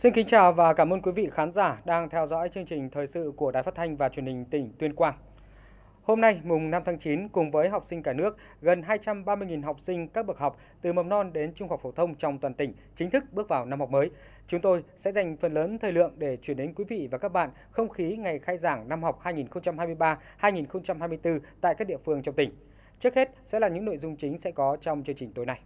Xin kính chào và cảm ơn quý vị khán giả đang theo dõi chương trình thời sự của Đài Phát thanh và Truyền hình tỉnh Tuyên Quang. Hôm nay, mùng 5 tháng 9, cùng với học sinh cả nước, gần 230.000 học sinh các bậc học từ mầm non đến trung học phổ thông trong toàn tỉnh chính thức bước vào năm học mới. Chúng tôi sẽ dành phần lớn thời lượng để chuyển đến quý vị và các bạn không khí ngày khai giảng năm học 2023-2024 tại các địa phương trong tỉnh. Trước hết sẽ là những nội dung chính sẽ có trong chương trình tối nay.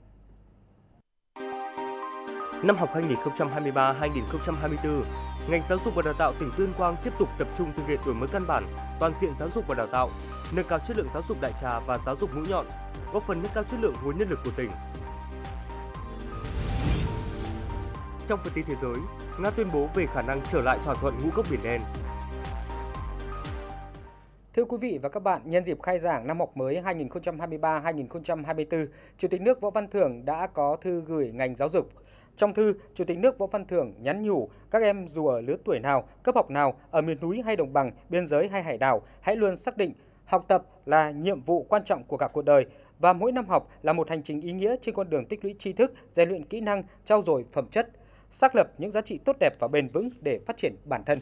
Năm học 2023-2024, ngành giáo dục và đào tạo tỉnh Tuyên Quang tiếp tục tập trung thực hiện đổi mới căn bản, toàn diện giáo dục và đào tạo, nâng cao chất lượng giáo dục đại trà và giáo dục mũi nhọn, góp phần nâng cao chất lượng nguồn nhân lực của tỉnh. Trong phần tin thế giới, Nga tuyên bố về khả năng trở lại thỏa thuận ngũ cốc biển đen. Thưa quý vị và các bạn, nhân dịp khai giảng năm học mới 2023-2024, Chủ tịch nước Võ Văn Thưởng đã có thư gửi ngành giáo dục trong thư, Chủ tịch nước Võ Văn Thưởng nhắn nhủ các em dù ở lứa tuổi nào, cấp học nào, ở miền núi hay đồng bằng, biên giới hay hải đảo, hãy luôn xác định học tập là nhiệm vụ quan trọng của cả cuộc đời và mỗi năm học là một hành trình ý nghĩa trên con đường tích lũy tri thức, rèn luyện kỹ năng, trau dồi phẩm chất, xác lập những giá trị tốt đẹp và bền vững để phát triển bản thân.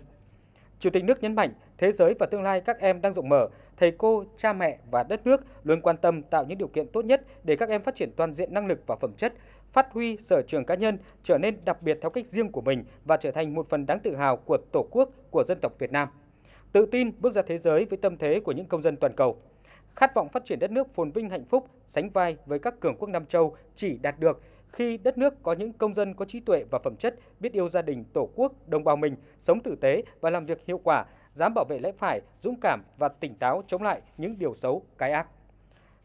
Chủ tịch nước nhấn mạnh, thế giới và tương lai các em đang rộng mở, thầy cô, cha mẹ và đất nước luôn quan tâm tạo những điều kiện tốt nhất để các em phát triển toàn diện năng lực và phẩm chất, phát huy sở trường cá nhân, trở nên đặc biệt theo cách riêng của mình và trở thành một phần đáng tự hào của Tổ quốc, của dân tộc Việt Nam. Tự tin bước ra thế giới với tâm thế của những công dân toàn cầu. Khát vọng phát triển đất nước phồn vinh hạnh phúc, sánh vai với các cường quốc Nam châu chỉ đạt được khi đất nước có những công dân có trí tuệ và phẩm chất, biết yêu gia đình, tổ quốc, đồng bào mình, sống tử tế và làm việc hiệu quả, dám bảo vệ lẽ phải, dũng cảm và tỉnh táo chống lại những điều xấu, cái ác.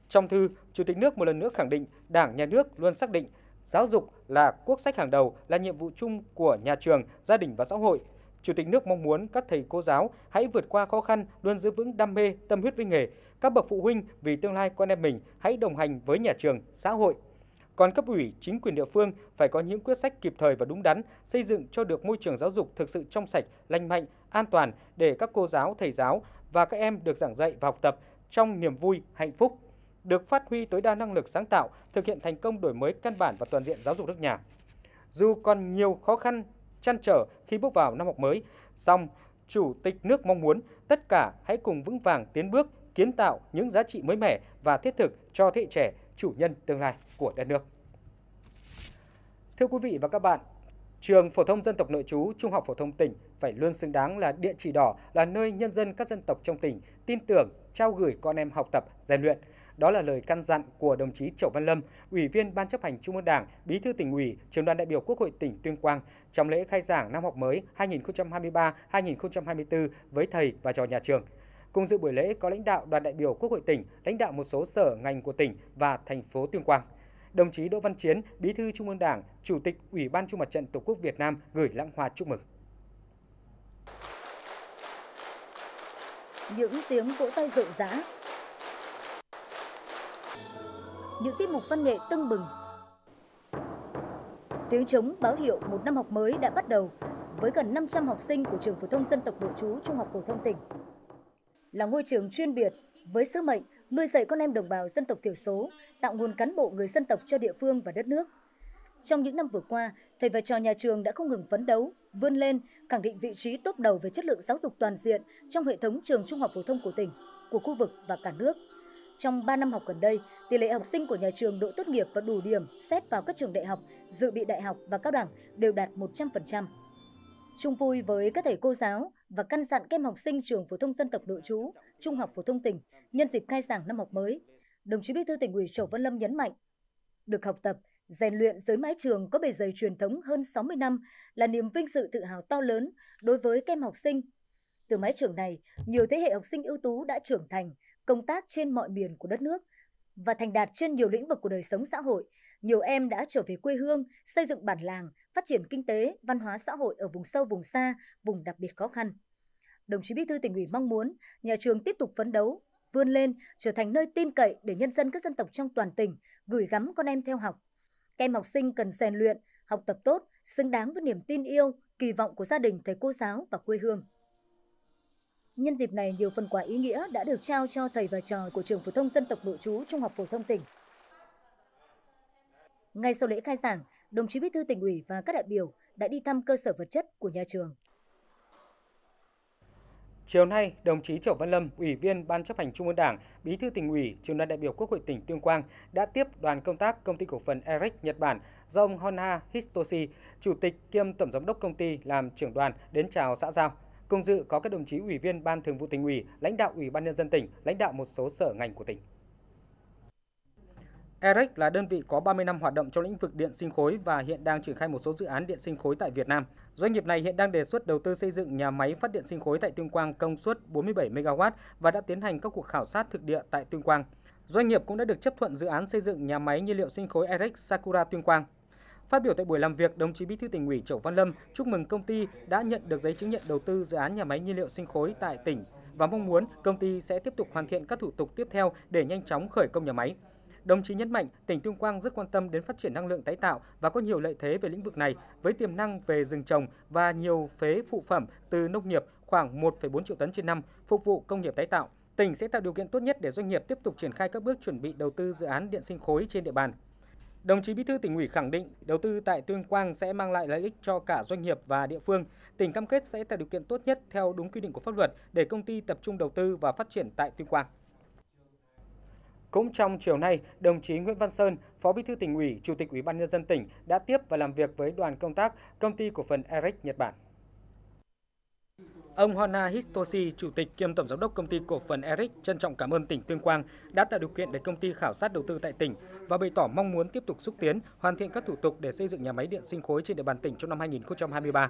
Trong thư, Chủ tịch nước một lần nữa khẳng định Đảng, Nhà nước luôn xác định Giáo dục là quốc sách hàng đầu, là nhiệm vụ chung của nhà trường, gia đình và xã hội. Chủ tịch nước mong muốn các thầy cô giáo hãy vượt qua khó khăn, luôn giữ vững đam mê, tâm huyết với nghề. Các bậc phụ huynh vì tương lai con em mình hãy đồng hành với nhà trường, xã hội. Còn cấp ủy, chính quyền địa phương phải có những quyết sách kịp thời và đúng đắn, xây dựng cho được môi trường giáo dục thực sự trong sạch, lành mạnh, an toàn để các cô giáo, thầy giáo và các em được giảng dạy và học tập trong niềm vui, hạnh phúc, được phát huy tối đa năng lực sáng tạo, thực hiện thành công đổi mới căn bản và toàn diện giáo dục nước nhà. Dù còn nhiều khó khăn, chăn trở khi bước vào năm học mới, song Chủ tịch nước mong muốn tất cả hãy cùng vững vàng tiến bước, kiến tạo những giá trị mới mẻ và thiết thực cho thế hệ trẻ, chủ nhân tương lai của đất nước. Thưa quý vị và các bạn, Trường Phổ thông Dân tộc Nội trú Trung học Phổ thông tỉnh phải luôn xứng đáng là địa chỉ đỏ, là nơi nhân dân các dân tộc trong tỉnh tin tưởng, trao gửi con em học tập, rèn luyện. Đó là lời căn dặn của đồng chí Triệu Văn Lâm, Ủy viên Ban chấp hành Trung ương Đảng, Bí thư tỉnh ủy, Trường đoàn đại biểu Quốc hội tỉnh Tuyên Quang trong lễ khai giảng năm học mới 2023-2024 với thầy và trò nhà trường. Cùng dự buổi lễ có lãnh đạo đoàn đại biểu Quốc hội tỉnh, lãnh đạo một số sở ngành của tỉnh và thành phố Tuyên Quang. Đồng chí Đỗ Văn Chiến, Bí thư Trung ương Đảng, Chủ tịch Ủy ban Trung mặt trận Tổ quốc Việt Nam gửi lãng hoa chúc mừng. Những tiếng vỗ tay rộn rã những tiết mục văn nghệ tưng bừng. Tiếng trống báo hiệu một năm học mới đã bắt đầu với gần 500 học sinh của trường phổ thông dân tộc nội trú Trung học phổ thông tỉnh. Là ngôi trường chuyên biệt với sứ mệnh nuôi dạy con em đồng bào dân tộc thiểu số, tạo nguồn cán bộ người dân tộc cho địa phương và đất nước. Trong những năm vừa qua, thầy và trò nhà trường đã không ngừng phấn đấu, vươn lên, khẳng định vị trí top đầu về chất lượng giáo dục toàn diện trong hệ thống trường trung học phổ thông của tỉnh, của khu vực và cả nước. Trong 3 năm học gần đây, tỷ lệ học sinh của nhà trường đội tốt nghiệp và đủ điểm xét vào các trường đại học, dự bị đại học và cao đẳng đều đạt 100%. Chung vui với các thầy cô giáo và căn dặn kem học sinh trường phổ thông dân tộc nội trú, trung học phổ thông tỉnh nhân dịp khai giảng năm học mới, đồng chí Bí thư tỉnh ủy Trầu Văn Lâm nhấn mạnh, được học tập, rèn luyện dưới mái trường có bề dày truyền thống hơn 60 năm là niềm vinh dự tự hào to lớn đối với kem học sinh. Từ mái trường này, nhiều thế hệ học sinh ưu tú đã trưởng thành, công tác trên mọi miền của đất nước và thành đạt trên nhiều lĩnh vực của đời sống xã hội, nhiều em đã trở về quê hương, xây dựng bản làng, phát triển kinh tế, văn hóa xã hội ở vùng sâu vùng xa, vùng đặc biệt khó khăn. Đồng chí Bí thư tỉnh ủy mong muốn nhà trường tiếp tục phấn đấu, vươn lên trở thành nơi tin cậy để nhân dân các dân tộc trong toàn tỉnh gửi gắm con em theo học. Các em học sinh cần rèn luyện, học tập tốt, xứng đáng với niềm tin yêu, kỳ vọng của gia đình thầy cô giáo và quê hương. Nhân dịp này, nhiều phần quà ý nghĩa đã được trao cho thầy và trò của trường phổ thông dân tộc nội trú Trung học phổ thông tỉnh. Ngay sau lễ khai giảng, đồng chí Bí thư tỉnh ủy và các đại biểu đã đi thăm cơ sở vật chất của nhà trường. Chiều nay, đồng chí Triệu Văn Lâm, Ủy viên Ban chấp hành Trung ương Đảng, Bí thư tỉnh ủy, Trường đoàn đại biểu Quốc hội tỉnh Tuyên Quang đã tiếp đoàn công tác công ty cổ phần Eric Nhật Bản do ông Honha Hitoshi, Chủ tịch kiêm Tổng giám đốc công ty làm trưởng đoàn đến chào xã giao. Cùng dự có các đồng chí Ủy viên Ban Thường vụ tỉnh ủy, lãnh đạo Ủy ban nhân dân tỉnh, lãnh đạo một số sở ngành của tỉnh. Eric e là đơn vị có 30 năm hoạt động trong lĩnh vực điện sinh khối và hiện đang triển khai một số dự án điện sinh khối tại Việt Nam. Doanh nghiệp này hiện đang đề xuất đầu tư xây dựng nhà máy phát điện sinh khối tại Tuyên Quang công suất 47 MW và đã tiến hành các cuộc khảo sát thực địa tại Tuyên Quang. Doanh nghiệp cũng đã được chấp thuận dự án xây dựng nhà máy nhiên liệu sinh khối Eric e Sakura Tuyên Quang Phát biểu tại buổi làm việc, đồng chí Bí thư tỉnh ủy Triệu Văn Lâm chúc mừng công ty đã nhận được giấy chứng nhận đầu tư dự án nhà máy nhiên liệu sinh khối tại tỉnh và mong muốn công ty sẽ tiếp tục hoàn thiện các thủ tục tiếp theo để nhanh chóng khởi công nhà máy. Đồng chí nhấn mạnh tỉnh Tuyên Quang rất quan tâm đến phát triển năng lượng tái tạo và có nhiều lợi thế về lĩnh vực này với tiềm năng về rừng trồng và nhiều phế phụ phẩm từ nông nghiệp khoảng 1,4 triệu tấn trên năm phục vụ công nghiệp tái tạo. Tỉnh sẽ tạo điều kiện tốt nhất để doanh nghiệp tiếp tục triển khai các bước chuẩn bị đầu tư dự án điện sinh khối trên địa bàn. Đồng chí Bí thư tỉnh ủy khẳng định đầu tư tại Tuyên Quang sẽ mang lại lợi ích cho cả doanh nghiệp và địa phương. Tỉnh cam kết sẽ tạo điều kiện tốt nhất theo đúng quy định của pháp luật để công ty tập trung đầu tư và phát triển tại Tuyên Quang. Cũng trong chiều nay, đồng chí Nguyễn Văn Sơn, Phó Bí thư tỉnh ủy, Chủ tịch Ủy ban nhân dân tỉnh đã tiếp và làm việc với đoàn công tác công ty cổ phần Eric Nhật Bản. Ông Hona Hitoshi, Chủ tịch kiêm Tổng Giám đốc Công ty Cổ phần Eric, trân trọng cảm ơn tỉnh Tuyên Quang đã tạo điều kiện để công ty khảo sát đầu tư tại tỉnh và bày tỏ mong muốn tiếp tục xúc tiến, hoàn thiện các thủ tục để xây dựng nhà máy điện sinh khối trên địa bàn tỉnh trong năm 2023.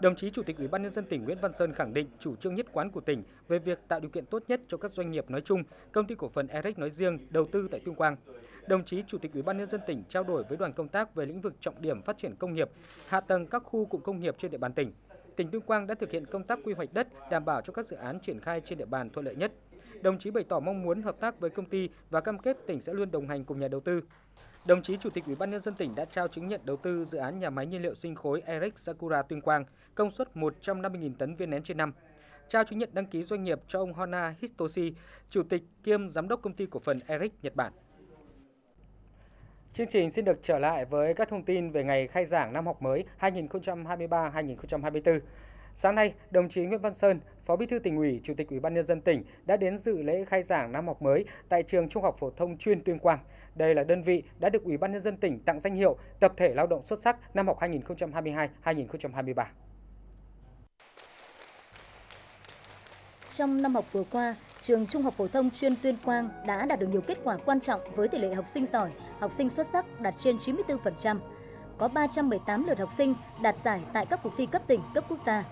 Đồng chí Chủ tịch Ủy ban nhân dân tỉnh Nguyễn Văn Sơn khẳng định chủ trương nhất quán của tỉnh về việc tạo điều kiện tốt nhất cho các doanh nghiệp nói chung, công ty cổ phần Eric nói riêng đầu tư tại Tuyên Quang. Đồng chí Chủ tịch Ủy ban nhân dân tỉnh trao đổi với đoàn công tác về lĩnh vực trọng điểm phát triển công nghiệp, hạ tầng các khu cụm công nghiệp trên địa bàn tỉnh tỉnh Tuyên Quang đã thực hiện công tác quy hoạch đất đảm bảo cho các dự án triển khai trên địa bàn thuận lợi nhất. Đồng chí bày tỏ mong muốn hợp tác với công ty và cam kết tỉnh sẽ luôn đồng hành cùng nhà đầu tư. Đồng chí Chủ tịch Ủy ban nhân dân tỉnh đã trao chứng nhận đầu tư dự án nhà máy nhiên liệu sinh khối Eric Sakura Tuyên Quang, công suất 150.000 tấn viên nén trên năm. Trao chứng nhận đăng ký doanh nghiệp cho ông Hona Hitoshi, Chủ tịch kiêm Giám đốc công ty cổ phần Eric Nhật Bản. Chương trình xin được trở lại với các thông tin về ngày khai giảng năm học mới 2023-2024. Sáng nay, đồng chí Nguyễn Văn Sơn, Phó Bí thư tỉnh ủy, Chủ tịch Ủy ban nhân dân tỉnh đã đến dự lễ khai giảng năm học mới tại trường Trung học phổ thông chuyên Tuyên Quang. Đây là đơn vị đã được Ủy ban nhân dân tỉnh tặng danh hiệu tập thể lao động xuất sắc năm học 2022-2023. Trong năm học vừa qua, trường Trung học phổ thông chuyên Tuyên Quang đã đạt được nhiều kết quả quan trọng với tỷ lệ học sinh giỏi, học sinh xuất sắc đạt trên 94%. Có 318 lượt học sinh đạt giải tại các cuộc thi cấp tỉnh, cấp quốc gia.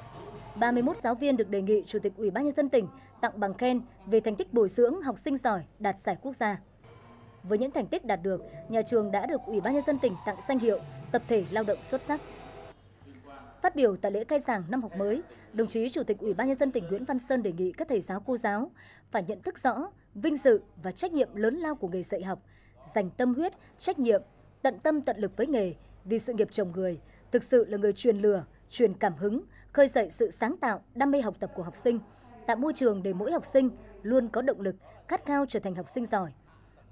31 giáo viên được đề nghị Chủ tịch Ủy ban nhân dân tỉnh tặng bằng khen về thành tích bồi dưỡng học sinh giỏi đạt giải quốc gia. Với những thành tích đạt được, nhà trường đã được Ủy ban nhân dân tỉnh tặng danh hiệu tập thể lao động xuất sắc. Phát biểu tại lễ khai giảng năm học mới, đồng chí Chủ tịch Ủy ban nhân dân tỉnh Nguyễn Văn Sơn đề nghị các thầy giáo cô giáo phải nhận thức rõ vinh dự và trách nhiệm lớn lao của nghề dạy học, dành tâm huyết, trách nhiệm, tận tâm tận lực với nghề vì sự nghiệp chồng người, thực sự là người truyền lửa, truyền cảm hứng, khơi dậy sự sáng tạo, đam mê học tập của học sinh, tạo môi trường để mỗi học sinh luôn có động lực, khát khao trở thành học sinh giỏi.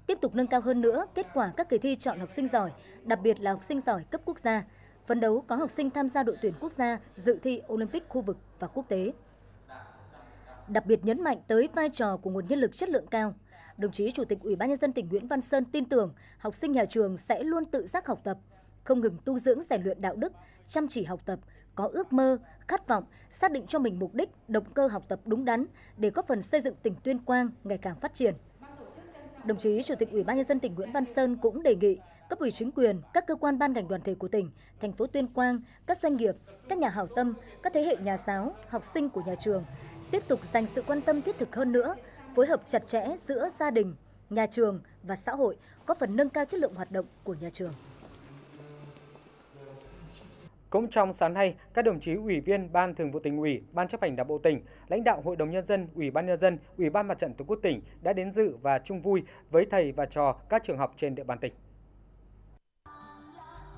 Tiếp tục nâng cao hơn nữa kết quả các kỳ thi chọn học sinh giỏi, đặc biệt là học sinh giỏi cấp quốc gia, phấn đấu có học sinh tham gia đội tuyển quốc gia dự thi Olympic khu vực và quốc tế. Đặc biệt nhấn mạnh tới vai trò của nguồn nhân lực chất lượng cao, đồng chí Chủ tịch Ủy ban nhân dân tỉnh Nguyễn Văn Sơn tin tưởng học sinh nhà trường sẽ luôn tự giác học tập, không ngừng tu dưỡng rèn luyện đạo đức, chăm chỉ học tập, có ước mơ, khát vọng, xác định cho mình mục đích, động cơ học tập đúng đắn để góp phần xây dựng tỉnh Tuyên Quang ngày càng phát triển. Đồng chí Chủ tịch Ủy ban nhân dân tỉnh Nguyễn Văn Sơn cũng đề nghị cấp ủy chính quyền, các cơ quan ban ngành đoàn thể của tỉnh, thành phố Tuyên Quang, các doanh nghiệp, các nhà hảo tâm, các thế hệ nhà giáo, học sinh của nhà trường tiếp tục dành sự quan tâm thiết thực hơn nữa, phối hợp chặt chẽ giữa gia đình, nhà trường và xã hội có phần nâng cao chất lượng hoạt động của nhà trường. Cũng trong sáng nay, các đồng chí ủy viên Ban Thường vụ tỉnh ủy, Ban chấp hành Đảng bộ tỉnh, lãnh đạo Hội đồng nhân dân, Ủy ban nhân dân, Ủy ban Mặt trận Tổ quốc tỉnh đã đến dự và chung vui với thầy và trò các trường học trên địa bàn tỉnh.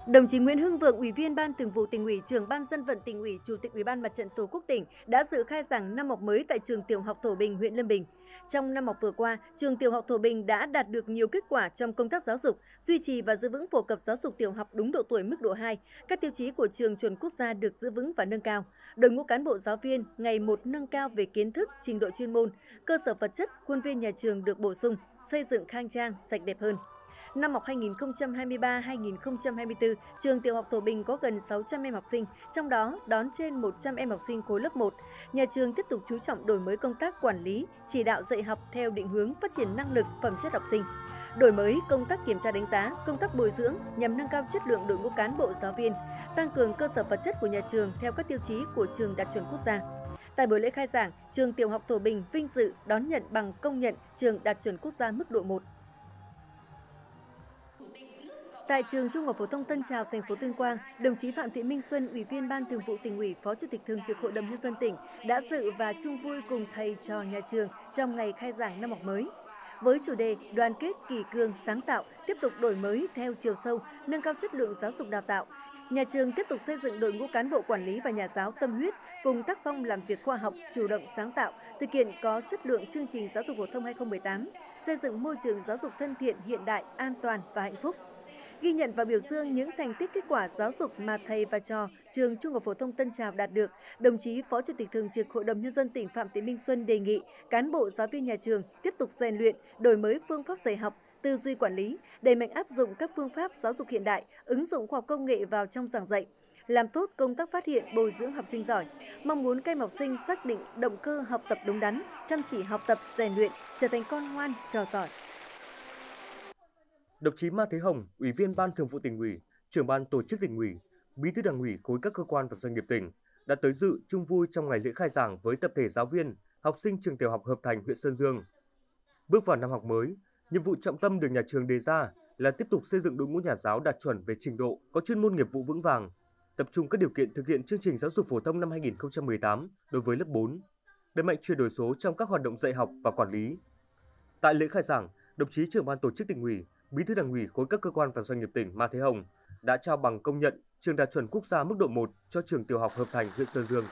Đồng chí Nguyễn Hưng Vượng, Ủy viên Ban Thường vụ Tỉnh ủy, Trưởng Ban Dân vận Tỉnh ủy, Chủ tịch Ủy ban Mặt trận Tổ quốc tỉnh đã dự khai giảng năm học mới tại trường Tiểu học Thổ Bình, huyện Lâm Bình. Trong năm học vừa qua, trường Tiểu học Thổ Bình đã đạt được nhiều kết quả trong công tác giáo dục, duy trì và giữ vững phổ cập giáo dục tiểu học đúng độ tuổi mức độ 2. Các tiêu chí của trường chuẩn quốc gia được giữ vững và nâng cao. Đội ngũ cán bộ giáo viên ngày một nâng cao về kiến thức, trình độ chuyên môn, cơ sở vật chất, khuôn viên nhà trường được bổ sung, xây dựng khang trang, sạch đẹp hơn. Năm học 2023-2024, trường tiểu học Tổ Bình có gần 600 em học sinh, trong đó đón trên 100 em học sinh khối lớp 1. Nhà trường tiếp tục chú trọng đổi mới công tác quản lý, chỉ đạo dạy học theo định hướng phát triển năng lực, phẩm chất học sinh đổi mới công tác kiểm tra đánh giá, công tác bồi dưỡng nhằm nâng cao chất lượng đội ngũ cán bộ giáo viên, tăng cường cơ sở vật chất của nhà trường theo các tiêu chí của trường đạt chuẩn quốc gia. Tại buổi lễ khai giảng, trường tiểu học Tổ Bình vinh dự đón nhận bằng công nhận trường đạt chuẩn quốc gia mức độ 1. Tại trường Trung học phổ thông Tân Trào, thành phố Tuyên Quang, đồng chí Phạm Thị Minh Xuân, Ủy viên Ban Thường vụ Tỉnh ủy, Phó Chủ tịch Thường trực Hội đồng nhân dân tỉnh đã dự và chung vui cùng thầy trò nhà trường trong ngày khai giảng năm học mới. Với chủ đề Đoàn kết kỳ cương sáng tạo, tiếp tục đổi mới theo chiều sâu, nâng cao chất lượng giáo dục đào tạo, nhà trường tiếp tục xây dựng đội ngũ cán bộ quản lý và nhà giáo tâm huyết cùng tác phong làm việc khoa học, chủ động sáng tạo, thực hiện có chất lượng chương trình giáo dục phổ thông 2018, xây dựng môi trường giáo dục thân thiện, hiện đại, an toàn và hạnh phúc ghi nhận và biểu dương những thành tích kết quả giáo dục mà thầy và trò trường Trung học phổ thông Tân Trào đạt được, đồng chí Phó Chủ tịch Thường trực Hội đồng Nhân dân tỉnh Phạm Thị Minh Xuân đề nghị cán bộ giáo viên nhà trường tiếp tục rèn luyện, đổi mới phương pháp dạy học, tư duy quản lý, đẩy mạnh áp dụng các phương pháp giáo dục hiện đại, ứng dụng khoa học công nghệ vào trong giảng dạy, làm tốt công tác phát hiện bồi dưỡng học sinh giỏi, mong muốn các em học sinh xác định động cơ học tập đúng đắn, chăm chỉ học tập rèn luyện, trở thành con ngoan, trò giỏi, Đồng chí Ma Thế Hồng, Ủy viên Ban Thường vụ tỉnh ủy, trưởng ban tổ chức tỉnh ủy, bí thư đảng ủy khối các cơ quan và doanh nghiệp tỉnh đã tới dự chung vui trong ngày lễ khai giảng với tập thể giáo viên, học sinh trường tiểu học Hợp Thành, huyện Sơn Dương. Bước vào năm học mới, nhiệm vụ trọng tâm được nhà trường đề ra là tiếp tục xây dựng đội ngũ nhà giáo đạt chuẩn về trình độ, có chuyên môn nghiệp vụ vững vàng, tập trung các điều kiện thực hiện chương trình giáo dục phổ thông năm 2018 đối với lớp 4, đẩy mạnh chuyển đổi số trong các hoạt động dạy học và quản lý. Tại lễ khai giảng, đồng chí trưởng ban tổ chức tỉnh ủy, Bí thư Đảng ủy khối các cơ quan và doanh nghiệp tỉnh Ma Thế Hồng đã trao bằng công nhận trường đạt chuẩn quốc gia mức độ 1 cho trường tiểu học Hợp Thành, huyện Sơn Dương.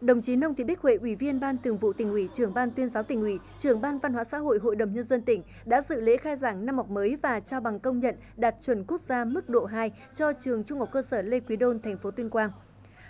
Đồng chí Nông Thị Bích Huệ, Ủy viên Ban Thường vụ Tỉnh ủy, Trưởng ban Tuyên giáo Tỉnh ủy, Trưởng ban Văn hóa xã hội Hội đồng nhân dân tỉnh đã dự lễ khai giảng năm học mới và trao bằng công nhận đạt chuẩn quốc gia mức độ 2 cho trường Trung học cơ sở Lê Quý Đôn, thành phố Tuyên Quang.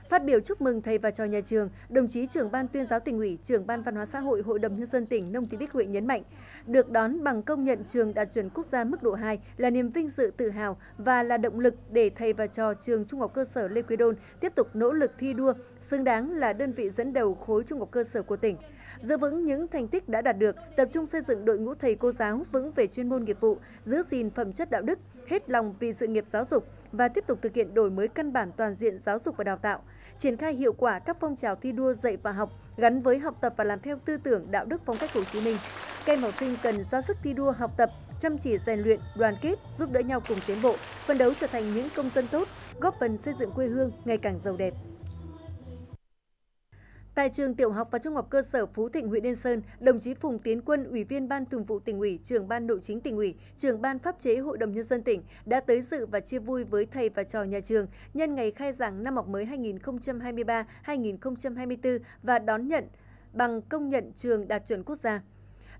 Phát biểu chúc mừng thầy và trò nhà trường, đồng chí trưởng ban tuyên giáo tỉnh ủy, trưởng ban văn hóa xã hội Hội đồng Nhân dân tỉnh Nông Thị Bích Huệ nhấn mạnh, được đón bằng công nhận trường đạt chuẩn quốc gia mức độ 2 là niềm vinh dự tự hào và là động lực để thầy và trò trường Trung học cơ sở Lê Quý Đôn tiếp tục nỗ lực thi đua, xứng đáng là đơn vị dẫn đầu khối Trung học cơ sở của tỉnh. Giữ vững những thành tích đã đạt được, tập trung xây dựng đội ngũ thầy cô giáo vững về chuyên môn nghiệp vụ, giữ gìn phẩm chất đạo đức, hết lòng vì sự nghiệp giáo dục và tiếp tục thực hiện đổi mới căn bản toàn diện giáo dục và đào tạo, triển khai hiệu quả các phong trào thi đua dạy và học gắn với học tập và làm theo tư tưởng đạo đức phong cách Hồ Chí Minh. Các em học sinh cần ra sức thi đua học tập, chăm chỉ rèn luyện, đoàn kết, giúp đỡ nhau cùng tiến bộ, phấn đấu trở thành những công dân tốt, góp phần xây dựng quê hương ngày càng giàu đẹp. Tại trường tiểu học và trung học cơ sở Phú Thịnh, huyện Yên Sơn, đồng chí Phùng Tiến Quân, Ủy viên Ban Thường vụ Tỉnh ủy, Trưởng ban Nội chính Tỉnh ủy, Trưởng ban Pháp chế Hội đồng nhân dân tỉnh đã tới dự và chia vui với thầy và trò nhà trường nhân ngày khai giảng năm học mới 2023-2024 và đón nhận bằng công nhận trường đạt chuẩn quốc gia.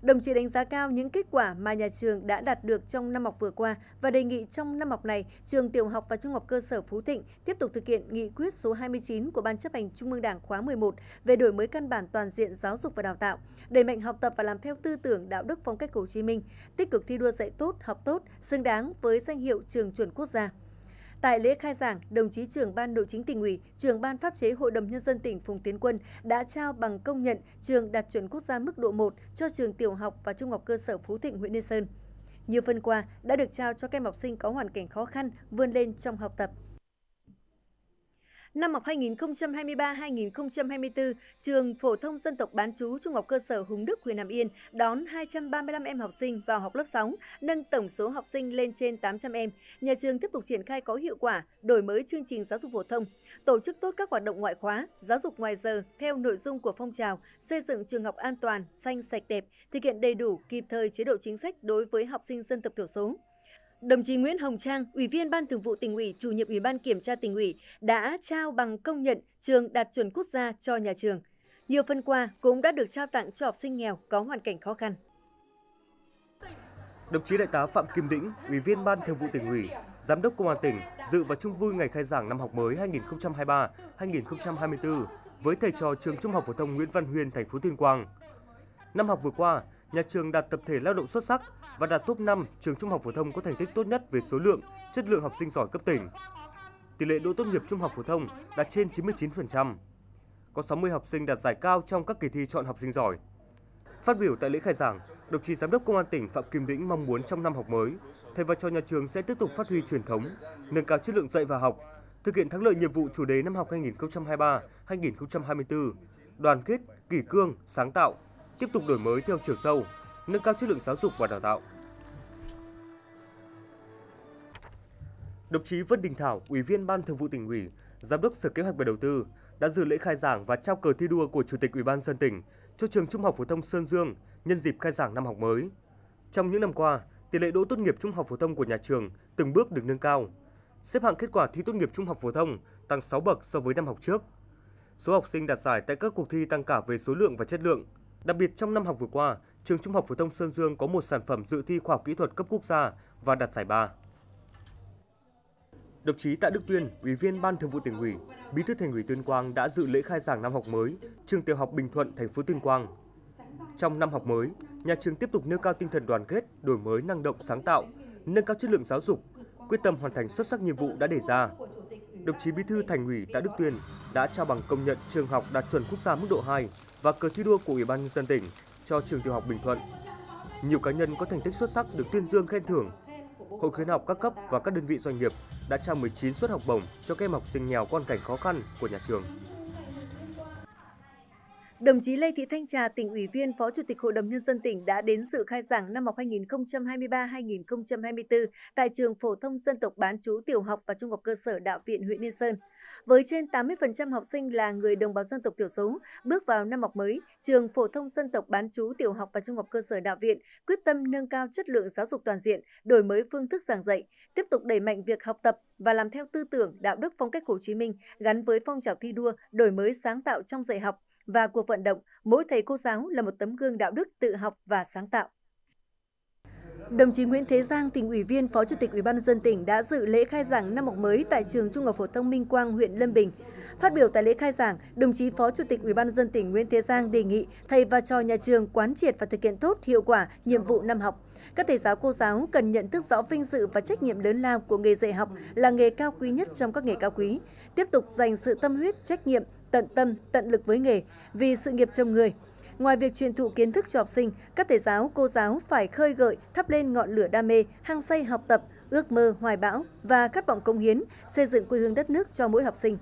Đồng chí đánh giá cao những kết quả mà nhà trường đã đạt được trong năm học vừa qua và đề nghị trong năm học này, trường tiểu học và trung học cơ sở Phú Thịnh tiếp tục thực hiện nghị quyết số 29 của Ban chấp hành Trung ương Đảng khóa 11 về đổi mới căn bản toàn diện giáo dục và đào tạo, đẩy mạnh học tập và làm theo tư tưởng đạo đức phong cách Hồ Chí Minh, tích cực thi đua dạy tốt, học tốt, xứng đáng với danh hiệu trường chuẩn quốc gia. Tại lễ khai giảng, đồng chí trưởng ban nội chính tỉnh ủy, trưởng ban pháp chế Hội đồng Nhân dân tỉnh Phùng Tiến Quân đã trao bằng công nhận trường đạt chuẩn quốc gia mức độ 1 cho trường tiểu học và trung học cơ sở Phú Thịnh, huyện Yên Sơn. Nhiều phần quà đã được trao cho các em học sinh có hoàn cảnh khó khăn vươn lên trong học tập. Năm học 2023-2024, trường Phổ thông dân tộc bán chú Trung học cơ sở Hùng Đức, huyện Hàm Yên đón 235 em học sinh vào học lớp 6, nâng tổng số học sinh lên trên 800 em. Nhà trường tiếp tục triển khai có hiệu quả đổi mới chương trình giáo dục phổ thông, tổ chức tốt các hoạt động ngoại khóa, giáo dục ngoài giờ theo nội dung của phong trào, xây dựng trường học an toàn, xanh sạch đẹp, thực hiện đầy đủ kịp thời chế độ chính sách đối với học sinh dân tộc thiểu số. Đồng chí Nguyễn Hồng Trang, Ủy viên Ban Thường vụ Tỉnh ủy, Chủ nhiệm Ủy ban Kiểm tra Tỉnh ủy đã trao bằng công nhận trường đạt chuẩn quốc gia cho nhà trường. Nhiều phần quà cũng đã được trao tặng cho học sinh nghèo có hoàn cảnh khó khăn. Đồng chí Đại tá Phạm Kim Đĩnh, Ủy viên Ban Thường vụ Tỉnh ủy, Giám đốc Công an tỉnh dự và chung vui ngày khai giảng năm học mới 2023-2024 với thầy trò trường Trung học phổ thông Nguyễn Văn Huyên, thành phố Tuyên Quang. Năm học vừa qua, nhà trường đạt tập thể lao động xuất sắc và đạt top 5 trường trung học phổ thông có thành tích tốt nhất về số lượng, chất lượng học sinh giỏi cấp tỉnh. Tỷ lệ đỗ tốt nghiệp trung học phổ thông đạt trên 99%. Có 60 học sinh đạt giải cao trong các kỳ thi chọn học sinh giỏi. Phát biểu tại lễ khai giảng, đồng chí Giám đốc Công an tỉnh Phạm Kim Dĩnh mong muốn trong năm học mới, thầy và trò nhà trường sẽ tiếp tục phát huy truyền thống, nâng cao chất lượng dạy và học, thực hiện thắng lợi nhiệm vụ chủ đề năm học 2023-2024, đoàn kết, kỷ cương, sáng tạo, tiếp tục đổi mới theo chiều sâu, nâng cao chất lượng giáo dục và đào tạo. Đồng chí Vân Đình Thảo, Ủy viên Ban Thường vụ tỉnh ủy, Giám đốc Sở Kế hoạch và Đầu tư đã dự lễ khai giảng và trao cờ thi đua của Chủ tịch Ủy ban dân tỉnh cho trường Trung học phổ thông Sơn Dương nhân dịp khai giảng năm học mới. Trong những năm qua, tỷ lệ đỗ tốt nghiệp trung học phổ thông của nhà trường từng bước được nâng cao. Xếp hạng kết quả thi tốt nghiệp trung học phổ thông tăng 6 bậc so với năm học trước. Số học sinh đạt giải tại các cuộc thi tăng cả về số lượng và chất lượng. Đặc biệt trong năm học vừa qua, trường Trung học phổ thông Sơn Dương có một sản phẩm dự thi khoa học kỹ thuật cấp quốc gia và đạt giải ba. Đồng chí Tạ Đức Tuyên, Ủy viên Ban Thường vụ Tỉnh ủy, Bí thư Thành ủy Tuyên Quang đã dự lễ khai giảng năm học mới trường tiểu học Bình Thuận, thành phố Tuyên Quang. Trong năm học mới, nhà trường tiếp tục nêu cao tinh thần đoàn kết, đổi mới năng động sáng tạo, nâng cao chất lượng giáo dục, quyết tâm hoàn thành xuất sắc nhiệm vụ đã đề ra. Đồng chí Bí thư Thành ủy Tạ Đức Tuyên đã trao bằng công nhận trường học đạt chuẩn quốc gia mức độ 2 và cờ thi đua của Ủy ban nhân dân tỉnh cho trường tiểu học Bình Thuận. Nhiều cá nhân có thành tích xuất sắc được tuyên dương khen thưởng. Hội khuyến học các cấp và các đơn vị doanh nghiệp đã trao 19 suất học bổng cho các em học sinh nghèo con cảnh khó khăn của nhà trường. Đồng chí Lê Thị Thanh Trà, tỉnh ủy viên, Phó Chủ tịch Hội đồng Nhân dân tỉnh đã đến sự khai giảng năm học 2023-2024 tại trường phổ thông dân tộc bán chú tiểu học và trung học cơ sở Đạo viện huyện Yên Sơn. Với trên 80% học sinh là người đồng bào dân tộc thiểu số, bước vào năm học mới, trường phổ thông dân tộc bán chú tiểu học và trung học cơ sở Đạo viện quyết tâm nâng cao chất lượng giáo dục toàn diện, đổi mới phương thức giảng dạy, tiếp tục đẩy mạnh việc học tập và làm theo tư tưởng, đạo đức phong cách Hồ Chí Minh gắn với phong trào thi đua, đổi mới sáng tạo trong dạy học, và cuộc vận động mỗi thầy cô giáo là một tấm gương đạo đức tự học và sáng tạo. Đồng chí Nguyễn Thế Giang, tỉnh ủy viên, Phó Chủ tịch Ủy ban dân tỉnh đã dự lễ khai giảng năm học mới tại trường Trung học phổ thông Minh Quang, huyện Lâm Bình. Phát biểu tại lễ khai giảng, đồng chí Phó Chủ tịch Ủy ban dân tỉnh Nguyễn Thế Giang đề nghị thầy và trò nhà trường quán triệt và thực hiện tốt hiệu quả nhiệm vụ năm học. Các thầy giáo cô giáo cần nhận thức rõ vinh dự và trách nhiệm lớn lao của nghề dạy học là nghề cao quý nhất trong các nghề cao quý, tiếp tục dành sự tâm huyết, trách nhiệm, tận tâm, tận lực với nghề, vì sự nghiệp chồng người. Ngoài việc truyền thụ kiến thức cho học sinh, các thầy giáo, cô giáo phải khơi gợi, thắp lên ngọn lửa đam mê, hăng say học tập, ước mơ, hoài bão và khát vọng công hiến, xây dựng quê hương đất nước cho mỗi học sinh.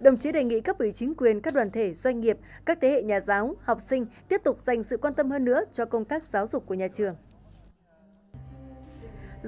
Đồng chí đề nghị cấp ủy chính quyền, các đoàn thể, doanh nghiệp, các thế hệ nhà giáo, học sinh tiếp tục dành sự quan tâm hơn nữa cho công tác giáo dục của nhà trường.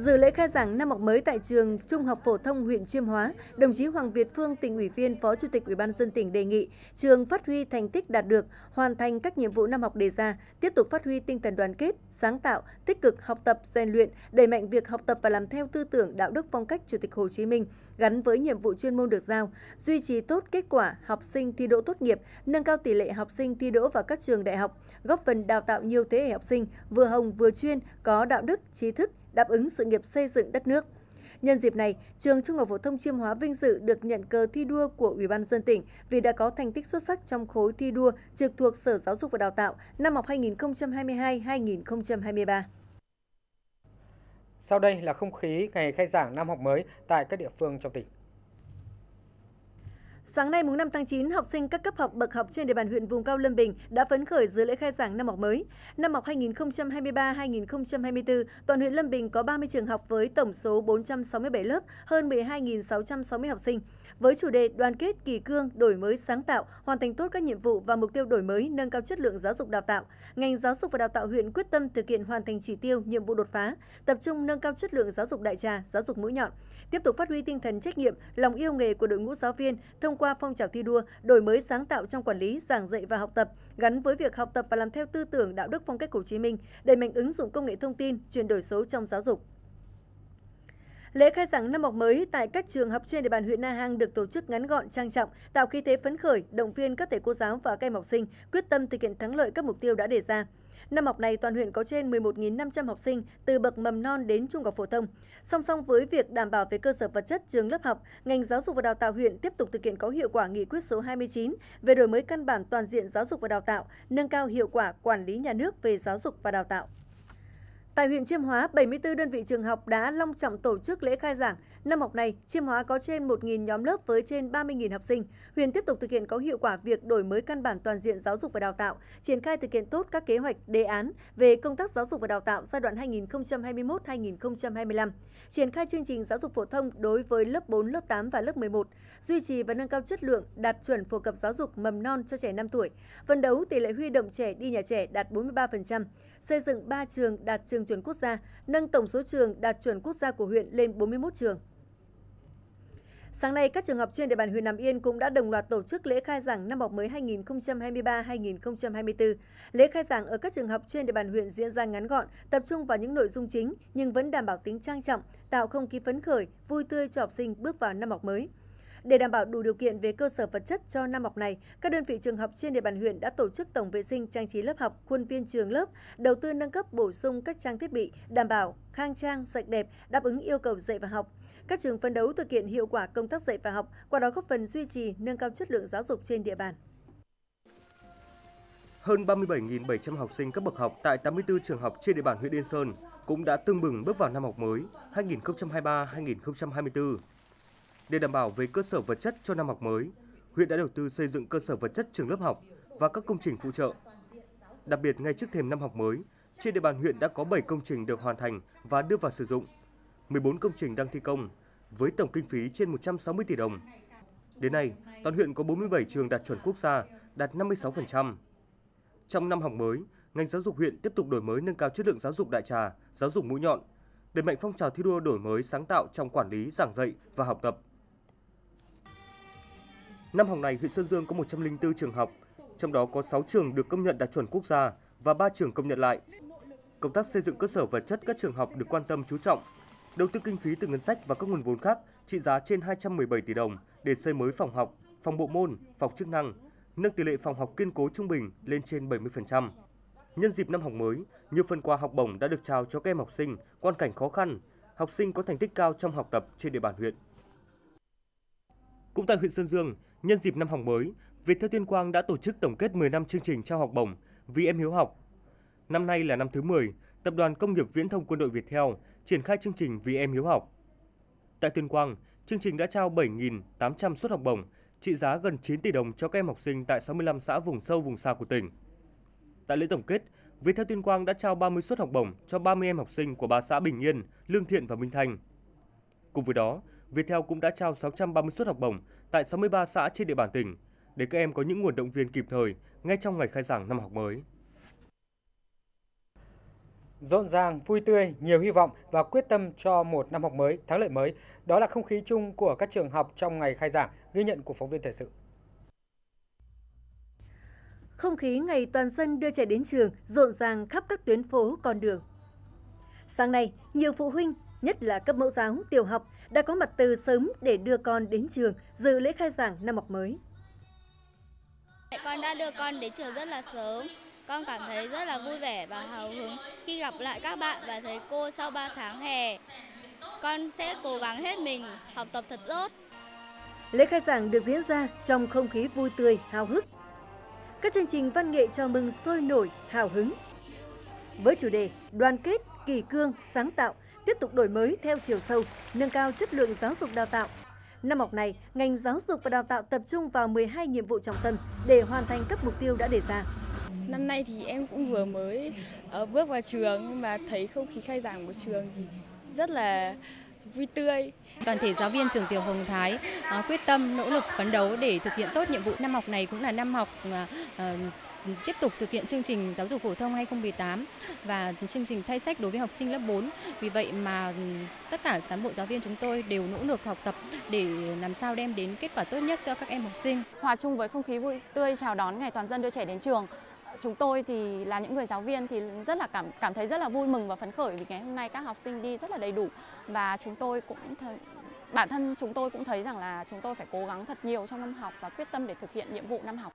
Dự lễ khai giảng năm học mới tại trường Trung học phổ thông huyện Chiêm Hóa, đồng chí Hoàng Việt Phương, tỉnh ủy viên, Phó Chủ tịch Ủy ban dân tỉnh đề nghị trường phát huy thành tích đạt được, hoàn thành các nhiệm vụ năm học đề ra, tiếp tục phát huy tinh thần đoàn kết, sáng tạo, tích cực học tập, rèn luyện, đẩy mạnh việc học tập và làm theo tư tưởng đạo đức phong cách Chủ tịch Hồ Chí Minh gắn với nhiệm vụ chuyên môn được giao, duy trì tốt kết quả học sinh thi đỗ tốt nghiệp, nâng cao tỷ lệ học sinh thi đỗ vào các trường đại học, góp phần đào tạo nhiều thế hệ học sinh vừa hồng vừa chuyên, có đạo đức, trí thức, đáp ứng sự nghiệp xây dựng đất nước. Nhân dịp này, trường Trung học phổ thông Chiêm Hóa vinh dự được nhận cờ thi đua của Ủy ban dân tỉnh vì đã có thành tích xuất sắc trong khối thi đua trực thuộc Sở Giáo dục và Đào tạo năm học 2022-2023. Sau đây là không khí ngày khai giảng năm học mới tại các địa phương trong tỉnh. Sáng nay mùng 5 tháng 9, học sinh các cấp học bậc học trên địa bàn huyện vùng cao Lâm Bình đã phấn khởi dự lễ khai giảng năm học mới. Năm học 2023-2024, toàn huyện Lâm Bình có 30 trường học với tổng số 467 lớp, hơn 12.660 học sinh. Với chủ đề đoàn kết kỳ cương, đổi mới sáng tạo, hoàn thành tốt các nhiệm vụ và mục tiêu đổi mới, nâng cao chất lượng giáo dục đào tạo, ngành giáo dục và đào tạo huyện quyết tâm thực hiện hoàn thành chỉ tiêu, nhiệm vụ đột phá, tập trung nâng cao chất lượng giáo dục đại trà, giáo dục mũi nhọn, tiếp tục phát huy tinh thần trách nhiệm, lòng yêu nghề của đội ngũ giáo viên thông qua phong trào thi đua, đổi mới sáng tạo trong quản lý, giảng dạy và học tập, gắn với việc học tập và làm theo tư tưởng đạo đức phong cách Hồ Chí Minh, đẩy mạnh ứng dụng công nghệ thông tin, chuyển đổi số trong giáo dục. Lễ khai giảng năm học mới tại các trường học trên địa bàn huyện Na Hàng được tổ chức ngắn gọn trang trọng, tạo khí thế phấn khởi, động viên các thầy cô giáo và các em học sinh quyết tâm thực hiện thắng lợi các mục tiêu đã đề ra. Năm học này, toàn huyện có trên 11.500 học sinh từ bậc mầm non đến trung học phổ thông. Song song với việc đảm bảo về cơ sở vật chất trường lớp học, ngành giáo dục và đào tạo huyện tiếp tục thực hiện có hiệu quả nghị quyết số 29 về đổi mới căn bản toàn diện giáo dục và đào tạo, nâng cao hiệu quả quản lý nhà nước về giáo dục và đào tạo. Tại huyện Chiêm Hóa, 74 đơn vị trường học đã long trọng tổ chức lễ khai giảng Năm học này, Chiêm Hóa có trên 1.000 nhóm lớp với trên 30.000 học sinh. Huyện tiếp tục thực hiện có hiệu quả việc đổi mới căn bản toàn diện giáo dục và đào tạo, triển khai thực hiện tốt các kế hoạch, đề án về công tác giáo dục và đào tạo giai đoạn 2021-2025, triển khai chương trình giáo dục phổ thông đối với lớp 4, lớp 8 và lớp 11, duy trì và nâng cao chất lượng đạt chuẩn phổ cập giáo dục mầm non cho trẻ 5 tuổi, vận đấu tỷ lệ huy động trẻ đi nhà trẻ đạt 43%, xây dựng 3 trường đạt trường chuẩn quốc gia, nâng tổng số trường đạt chuẩn quốc gia của huyện lên 41 trường. Sáng nay, các trường học trên địa bàn huyện Nam Yên cũng đã đồng loạt tổ chức lễ khai giảng năm học mới 2023-2024. Lễ khai giảng ở các trường học trên địa bàn huyện diễn ra ngắn gọn, tập trung vào những nội dung chính nhưng vẫn đảm bảo tính trang trọng, tạo không khí phấn khởi, vui tươi cho học sinh bước vào năm học mới. Để đảm bảo đủ điều kiện về cơ sở vật chất cho năm học này, các đơn vị trường học trên địa bàn huyện đã tổ chức tổng vệ sinh trang trí lớp học, khuôn viên trường lớp, đầu tư nâng cấp bổ sung các trang thiết bị đảm bảo khang trang, sạch đẹp, đáp ứng yêu cầu dạy và học. Các trường phấn đấu thực hiện hiệu quả công tác dạy và học, qua đó góp phần duy trì, nâng cao chất lượng giáo dục trên địa bàn. Hơn 37.700 học sinh các bậc học tại 84 trường học trên địa bàn huyện Yên Sơn cũng đã tương bừng bước vào năm học mới 2023-2024. Để đảm bảo về cơ sở vật chất cho năm học mới, huyện đã đầu tư xây dựng cơ sở vật chất trường lớp học và các công trình phụ trợ. Đặc biệt ngay trước thềm năm học mới, trên địa bàn huyện đã có 7 công trình được hoàn thành và đưa vào sử dụng, 14 công trình đang thi công với tổng kinh phí trên 160 tỷ đồng. Đến nay, toàn huyện có 47 trường đạt chuẩn quốc gia, đạt 56%. Trong năm học mới, ngành giáo dục huyện tiếp tục đổi mới nâng cao chất lượng giáo dục đại trà, giáo dục mũi nhọn, đẩy mạnh phong trào thi đua đổi mới sáng tạo trong quản lý, giảng dạy và học tập. Năm học này, huyện Sơn Dương có 104 trường học, trong đó có 6 trường được công nhận đạt chuẩn quốc gia và 3 trường công nhận lại. Công tác xây dựng cơ sở vật chất các trường học được quan tâm chú trọng, đầu tư kinh phí từ ngân sách và các nguồn vốn khác trị giá trên 217 tỷ đồng để xây mới phòng học, phòng bộ môn, phòng chức năng, nâng tỷ lệ phòng học kiên cố trung bình lên trên 70%. Nhân dịp năm học mới, nhiều phần quà học bổng đã được trao cho các em học sinh quan cảnh khó khăn, học sinh có thành tích cao trong học tập trên địa bàn huyện. Cũng tại huyện Sơn Dương, Nhân dịp năm học mới, Viettel Tuyên Quang đã tổ chức tổng kết 10 năm chương trình trao học bổng Vì em hiếu học. Năm nay là năm thứ 10, Tập đoàn Công nghiệp Viễn thông Quân đội Viettel triển khai chương trình Vì em hiếu học. Tại Tuyên Quang, chương trình đã trao 7.800 suất học bổng, trị giá gần 9 tỷ đồng cho các em học sinh tại 65 xã vùng sâu vùng xa của tỉnh. Tại lễ tổng kết, Viettel Tuyên Quang đã trao 30 suất học bổng cho 30 em học sinh của ba xã Bình Yên, Lương Thiện và Minh Thành. Cùng với đó, Viettel cũng đã trao 630 suất học bổng tại 63 xã trên địa bàn tỉnh để các em có những nguồn động viên kịp thời ngay trong ngày khai giảng năm học mới. Rộn ràng, vui tươi, nhiều hy vọng và quyết tâm cho một năm học mới, thắng lợi mới. Đó là không khí chung của các trường học trong ngày khai giảng, ghi nhận của phóng viên thời sự. Không khí ngày toàn dân đưa trẻ đến trường rộn ràng khắp các tuyến phố, con đường. Sáng nay, nhiều phụ huynh, nhất là cấp mẫu giáo, tiểu học đã có mặt từ sớm để đưa con đến trường dự lễ khai giảng năm học mới. Mẹ con đã đưa con đến trường rất là sớm. Con cảm thấy rất là vui vẻ và hào hứng khi gặp lại các bạn và thầy cô sau 3 tháng hè. Con sẽ cố gắng hết mình, học tập thật tốt. Lễ khai giảng được diễn ra trong không khí vui tươi, hào hức. Các chương trình văn nghệ chào mừng sôi nổi, hào hứng. Với chủ đề đoàn kết, kỳ cương, sáng tạo, tiếp tục đổi mới theo chiều sâu, nâng cao chất lượng giáo dục đào tạo. Năm học này, ngành giáo dục và đào tạo tập trung vào 12 nhiệm vụ trọng tâm để hoàn thành các mục tiêu đã đề ra. Năm nay thì em cũng vừa mới ờ, bước vào trường nhưng mà thấy không khí khai giảng của trường thì rất là vui tươi. Toàn thể giáo viên trường tiểu Hồng Thái ờ, quyết tâm nỗ lực phấn đấu để thực hiện tốt nhiệm vụ năm học này cũng là năm học ờ, tiếp tục thực hiện chương trình giáo dục phổ thông 2018 và chương trình thay sách đối với học sinh lớp 4. Vì vậy mà ừ, tất cả cán bộ giáo viên chúng tôi đều nỗ lực học tập để làm sao đem đến kết quả tốt nhất cho các em học sinh. Hòa chung với không khí vui tươi chào đón ngày toàn dân đưa trẻ đến trường, chúng tôi thì là những người giáo viên thì rất là cảm cảm thấy rất là vui mừng và phấn khởi vì ngày hôm nay các học sinh đi rất là đầy đủ và chúng tôi cũng th- bản thân chúng tôi cũng thấy rằng là chúng tôi phải cố gắng thật nhiều trong năm học và quyết tâm để thực hiện nhiệm vụ năm học.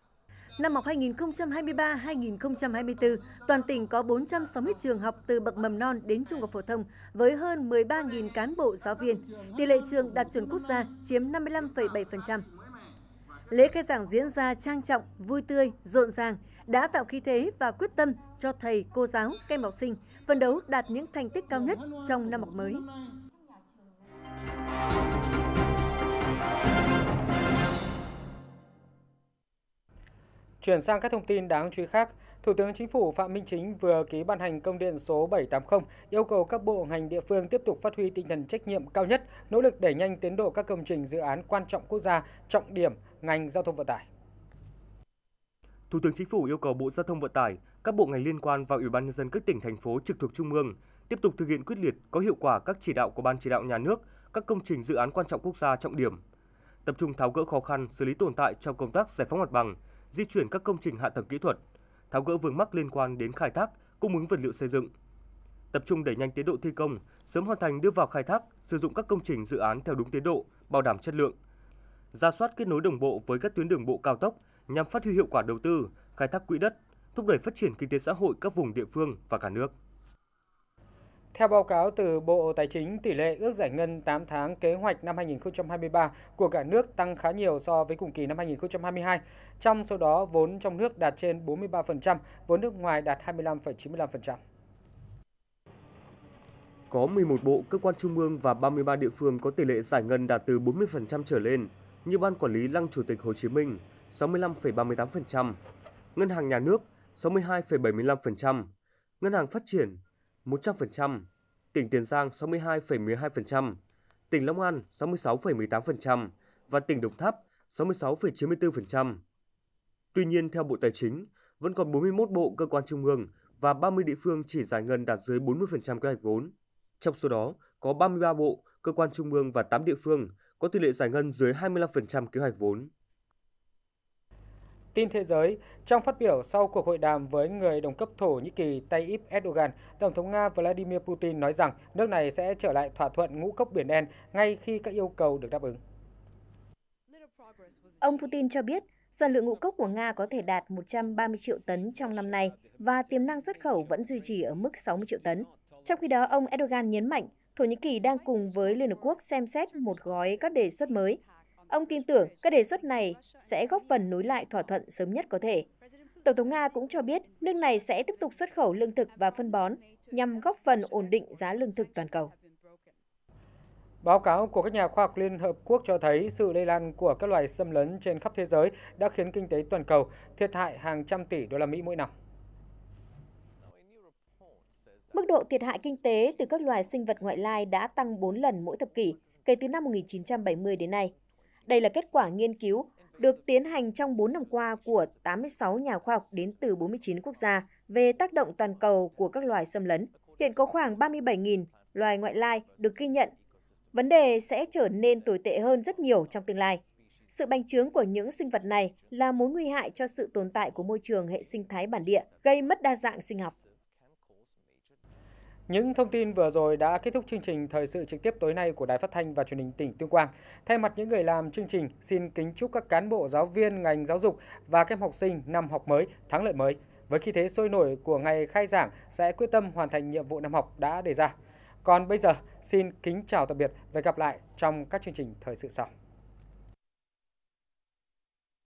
Năm học 2023-2024, toàn tỉnh có 460 trường học từ bậc mầm non đến trung học phổ thông với hơn 13.000 cán bộ giáo viên. Tỷ lệ trường đạt chuẩn quốc gia chiếm 55,7%. Lễ khai giảng diễn ra trang trọng, vui tươi, rộn ràng, đã tạo khí thế và quyết tâm cho thầy, cô giáo, các em học sinh phấn đấu đạt những thành tích cao nhất trong năm học mới. Chuyển sang các thông tin đáng chú ý khác, Thủ tướng Chính phủ Phạm Minh Chính vừa ký ban hành công điện số 780 yêu cầu các bộ ngành địa phương tiếp tục phát huy tinh thần trách nhiệm cao nhất, nỗ lực đẩy nhanh tiến độ các công trình dự án quan trọng quốc gia, trọng điểm ngành giao thông vận tải. Thủ tướng Chính phủ yêu cầu Bộ Giao thông Vận tải, các bộ ngành liên quan và Ủy ban nhân dân các tỉnh thành phố trực thuộc trung ương tiếp tục thực hiện quyết liệt có hiệu quả các chỉ đạo của Ban chỉ đạo nhà nước, các công trình dự án quan trọng quốc gia trọng điểm, tập trung tháo gỡ khó khăn, xử lý tồn tại trong công tác giải phóng mặt bằng, di chuyển các công trình hạ tầng kỹ thuật, tháo gỡ vướng mắc liên quan đến khai thác, cung ứng vật liệu xây dựng. Tập trung đẩy nhanh tiến độ thi công, sớm hoàn thành đưa vào khai thác, sử dụng các công trình dự án theo đúng tiến độ, bảo đảm chất lượng. Ra soát kết nối đồng bộ với các tuyến đường bộ cao tốc nhằm phát huy hiệu quả đầu tư, khai thác quỹ đất, thúc đẩy phát triển kinh tế xã hội các vùng địa phương và cả nước. Theo báo cáo từ Bộ Tài chính, tỷ lệ ước giải ngân 8 tháng kế hoạch năm 2023 của cả nước tăng khá nhiều so với cùng kỳ năm 2022. Trong số đó, vốn trong nước đạt trên 43%, vốn nước ngoài đạt 25,95%. Có 11 bộ, cơ quan trung ương và 33 địa phương có tỷ lệ giải ngân đạt từ 40% trở lên, như Ban Quản lý Lăng Chủ tịch Hồ Chí Minh 65,38%, Ngân hàng Nhà nước 62,75%, Ngân hàng Phát triển 100%, tỉnh Tiền Giang 62,12%, tỉnh Long An 66,18% và tỉnh Đồng Tháp 66,94%. Tuy nhiên, theo Bộ Tài chính, vẫn còn 41 bộ cơ quan trung ương và 30 địa phương chỉ giải ngân đạt dưới 40% kế hoạch vốn. Trong số đó, có 33 bộ, cơ quan trung ương và 8 địa phương có tỷ lệ giải ngân dưới 25% kế hoạch vốn tin thế giới, trong phát biểu sau cuộc hội đàm với người đồng cấp Thổ Nhĩ Kỳ Tayyip Erdogan, Tổng thống Nga Vladimir Putin nói rằng nước này sẽ trở lại thỏa thuận ngũ cốc Biển Đen ngay khi các yêu cầu được đáp ứng. Ông Putin cho biết, sản lượng ngũ cốc của Nga có thể đạt 130 triệu tấn trong năm nay và tiềm năng xuất khẩu vẫn duy trì ở mức 60 triệu tấn. Trong khi đó, ông Erdogan nhấn mạnh Thổ Nhĩ Kỳ đang cùng với Liên Hợp Quốc xem xét một gói các đề xuất mới Ông tin tưởng các đề xuất này sẽ góp phần nối lại thỏa thuận sớm nhất có thể. Tổng thống Nga cũng cho biết nước này sẽ tiếp tục xuất khẩu lương thực và phân bón nhằm góp phần ổn định giá lương thực toàn cầu. Báo cáo của các nhà khoa học Liên Hợp Quốc cho thấy sự lây lan của các loài xâm lấn trên khắp thế giới đã khiến kinh tế toàn cầu thiệt hại hàng trăm tỷ đô la Mỹ mỗi năm. Mức độ thiệt hại kinh tế từ các loài sinh vật ngoại lai đã tăng 4 lần mỗi thập kỷ kể từ năm 1970 đến nay. Đây là kết quả nghiên cứu được tiến hành trong 4 năm qua của 86 nhà khoa học đến từ 49 quốc gia về tác động toàn cầu của các loài xâm lấn. Hiện có khoảng 37.000 loài ngoại lai được ghi nhận. Vấn đề sẽ trở nên tồi tệ hơn rất nhiều trong tương lai. Sự bành trướng của những sinh vật này là mối nguy hại cho sự tồn tại của môi trường hệ sinh thái bản địa, gây mất đa dạng sinh học. Những thông tin vừa rồi đã kết thúc chương trình thời sự trực tiếp tối nay của Đài Phát thanh và Truyền hình tỉnh Tuyên Quang. Thay mặt những người làm chương trình, xin kính chúc các cán bộ giáo viên ngành giáo dục và các em học sinh năm học mới, thắng lợi mới. Với khí thế sôi nổi của ngày khai giảng sẽ quyết tâm hoàn thành nhiệm vụ năm học đã đề ra. Còn bây giờ, xin kính chào tạm biệt và gặp lại trong các chương trình thời sự sau.